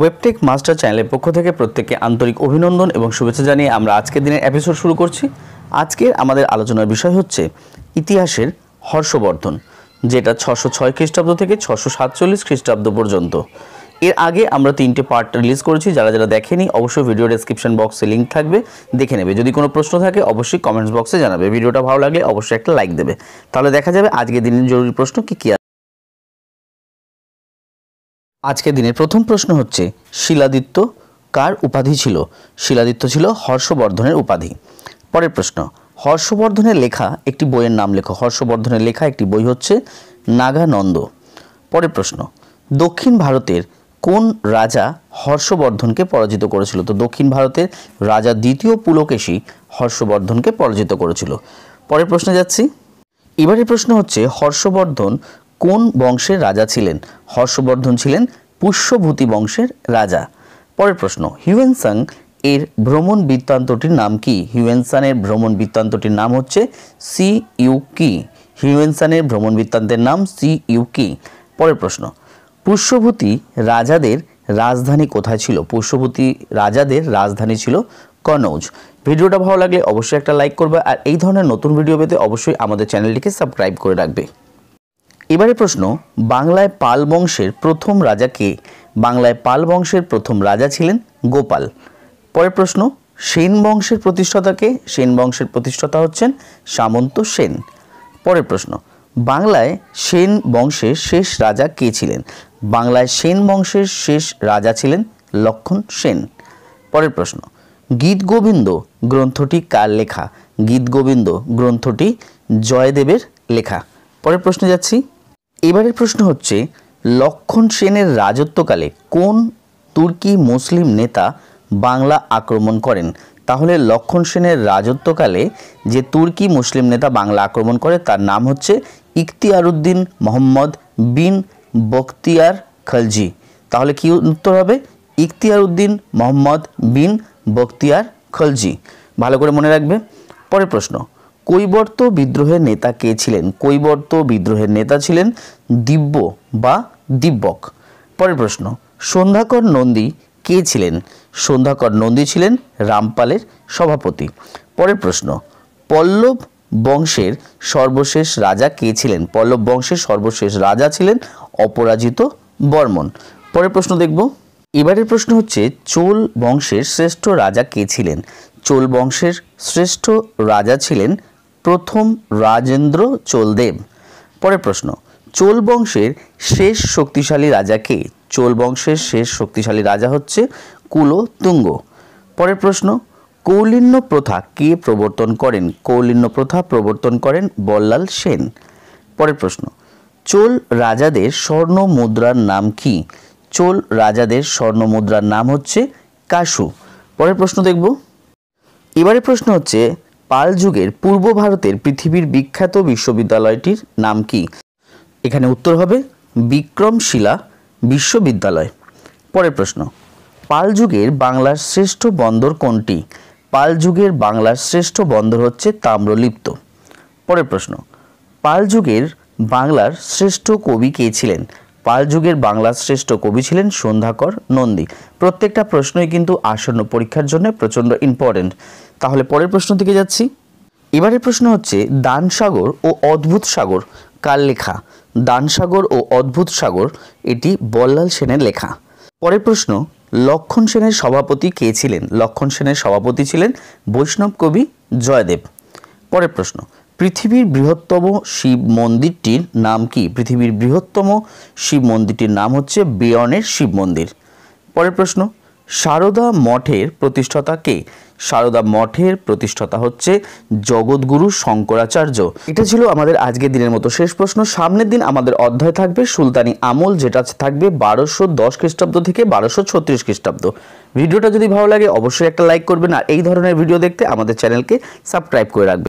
ওয়েবটেক master চ্যানেলের পক্ষ থেকে প্রত্যেককে আন্তরিক অভিনন্দন এবং শুভেচ্ছা জানিয়ে আমরা আজকের দিনের এপিসোড শুরু করছি আজকের আমাদের আলোচনার বিষয় হচ্ছে ইতিহাসের হর্ষবর্ধন যেটা ছশো ছয় খ্রিস্টাব্দ থেকে ছশো সাতচল্লিশ খ্রিস্টাব্দ পর্যন্ত এর আগে আমরা তিনটে পার্ট রিলিজ করেছি যারা যারা দেখেনি অবশ্যই ভিডিও ডেসক্রিপশন বক্সে লিঙ্ক থাকবে দেখে নেবে যদি কোনো প্রশ্ন থাকে অবশ্যই কমেন্টস বক্সে জানাবে ভিডিওটা ভালো লাগলে অবশ্যই একটা লাইক দেবে তাহলে দেখা যাবে আজকের দিনের জরুরি প্রশ্ন কী কী আজকে দিনের প্রথম প্রশ্ন হচ্ছে শিলাদিত্য কার উপাধি ছিল শিলাদিত্য ছিল হর্ষবর্ধনের উপাধি পরের প্রশ্ন হর্ষবর্ধনের লেখা একটি বইয়ের নাম লেখো হর্ষবর্ধনের লেখা একটি বই হচ্ছে নাগানন্দ পরের প্রশ্ন দক্ষিণ ভারতের কোন রাজা হর্ষবর্ধনকে পরাজিত করেছিল তো দক্ষিণ ভারতের রাজা দ্বিতীয় পুলকেশী হর্ষবর্ধনকে পরাজিত করেছিল পরের প্রশ্নে যাচ্ছি এবারের প্রশ্ন হচ্ছে হর্ষবর্ধন কোন বংশের রাজা ছিলেন হর্ষবর্ধন ছিলেন পুষ্যভূতি বংশের রাজা পরের প্রশ্ন হিউয়েনসাং এর ভ্রমণ বৃত্তান্তটির নাম কি হিউয়েনসানের ভ্রমণ বৃত্তান্তটির নাম হচ্ছে সি ইউ কি হিউয়েনসানের ভ্রমণ বৃত্তান্তের নাম সি ইউ কি পরের প্রশ্ন পুষ্যভূতি রাজাদের রাজধানী কোথায় ছিল পুষ্যভূতি রাজাদের রাজধানী ছিল কনৌজ ভিডিওটা ভালো লাগলে অবশ্যই একটা লাইক করবে আর এই ধরনের নতুন ভিডিও পেতে অবশ্যই আমাদের চ্যানেলটিকে সাবস্ক্রাইব করে রাখবে এবারে প্রশ্ন বাংলায় পাল বংশের প্রথম রাজা কে বাংলায় পাল বংশের প্রথম রাজা ছিলেন গোপাল পরের প্রশ্ন সেন বংশের প্রতিষ্ঠাতাকে সেন বংশের প্রতিষ্ঠাতা হচ্ছেন সামন্ত সেন পরের প্রশ্ন বাংলায় সেন বংশের শেষ রাজা কে ছিলেন বাংলায় সেন বংশের শেষ রাজা ছিলেন লক্ষণ সেন পরের প্রশ্ন গীত গোবিন্দ গ্রন্থটি কার লেখা গীত গোবিন্দ গ্রন্থটি জয়দেবের লেখা পরের প্রশ্নে যাচ্ছি এবারের প্রশ্ন হচ্ছে লক্ষণ সেনের রাজত্বকালে কোন তুর্কি মুসলিম নেতা বাংলা আক্রমণ করেন তাহলে লক্ষণ সেনের রাজত্বকালে যে তুর্কি মুসলিম নেতা বাংলা আক্রমণ করে তার নাম হচ্ছে উদ্দিন মোহাম্মদ বিন বখতিয়ার খলজি তাহলে কি উত্তর হবে উদ্দিন মোহাম্মদ বিন বখতিয়ার খলজি ভালো করে মনে রাখবে পরের প্রশ্ন কৈবর্ত বিদ্রোহের নেতা কে ছিলেন কৈবর্ত বিদ্রোহের নেতা ছিলেন দিব্য বা দিব্যক পরের প্রশ্ন সন্ধ্যাকর নন্দী কে ছিলেন সন্ধ্যাকর নন্দী ছিলেন রামপালের সভাপতি পরের প্রশ্ন পল্লব বংশের সর্বশেষ রাজা কে ছিলেন পল্লব বংশের সর্বশেষ রাজা ছিলেন অপরাজিত বর্মন পরের প্রশ্ন দেখব এবারের প্রশ্ন হচ্ছে চোল বংশের শ্রেষ্ঠ রাজা কে ছিলেন চোল বংশের শ্রেষ্ঠ রাজা ছিলেন প্রথম রাজেন্দ্র চোলদেব পরের প্রশ্ন চোল বংশের শেষ শক্তিশালী রাজাকে চোল বংশের শেষ শক্তিশালী রাজা হচ্ছে কুলোতুঙ্গ পরের প্রশ্ন কৌলিন্য প্রথা কে প্রবর্তন করেন কৌলিন্য প্রথা প্রবর্তন করেন বল্লাল সেন পরের প্রশ্ন চোল রাজাদের স্বর্ণ মুদ্রার নাম কি চোল রাজাদের স্বর্ণ মুদ্রার নাম হচ্ছে কাসু পরের প্রশ্ন দেখব এবারে প্রশ্ন হচ্ছে পাল যুগের পূর্ব ভারতের পৃথিবীর বিখ্যাত বিশ্ববিদ্যালয়টির নাম কি এখানে উত্তর হবে বিক্রমশিলা বিশ্ববিদ্যালয় পরের প্রশ্ন পাল যুগের বাংলার শ্রেষ্ঠ বন্দর কোনটি পাল যুগের বাংলার শ্রেষ্ঠ বন্দর হচ্ছে তাম্রলিপ্ত পরের প্রশ্ন পাল যুগের বাংলার শ্রেষ্ঠ কবি কে ছিলেন পাল যুগের বাংলার শ্রেষ্ঠ কবি ছিলেন সন্ধ্যাকর নন্দী প্রত্যেকটা প্রশ্নই কিন্তু আসন্ন পরীক্ষার জন্য প্রচণ্ড ইম্পর্টেন্ট তাহলে পরের প্রশ্ন থেকে যাচ্ছি এবারের প্রশ্ন হচ্ছে দান সাগর ও অদ্ভুত সাগর কার লেখা দান সাগর ও অদ্ভুত সাগর এটি বল্লাল সেনের লেখা পরের প্রশ্ন লক্ষণ সেনের সভাপতি কে ছিলেন লক্ষণ সেনের সভাপতি ছিলেন বৈষ্ণব কবি জয়দেব পরের প্রশ্ন পৃথিবীর বৃহত্তম শিব মন্দিরটির নাম কি পৃথিবীর বৃহত্তম শিব মন্দিরটির নাম হচ্ছে বেয়নের শিব মন্দির পরের প্রশ্ন সারদা মঠের প্রতিষ্ঠাতা কে সারদা মঠের প্রতিষ্ঠাতা হচ্ছে জগৎগুরু শঙ্করাচার্য এটা ছিল আমাদের আজকের দিনের মতো শেষ প্রশ্ন সামনের দিন আমাদের অধ্যায় থাকবে সুলতানি আমল যেটা থাকবে বারোশো দশ খ্রিস্টাব্দ থেকে বারোশো ছত্রিশ খ্রিস্টাব্দ ভিডিওটা যদি ভালো লাগে অবশ্যই একটা লাইক করবেন আর এই ধরনের ভিডিও দেখতে আমাদের চ্যানেলকে সাবস্ক্রাইব করে রাখবেন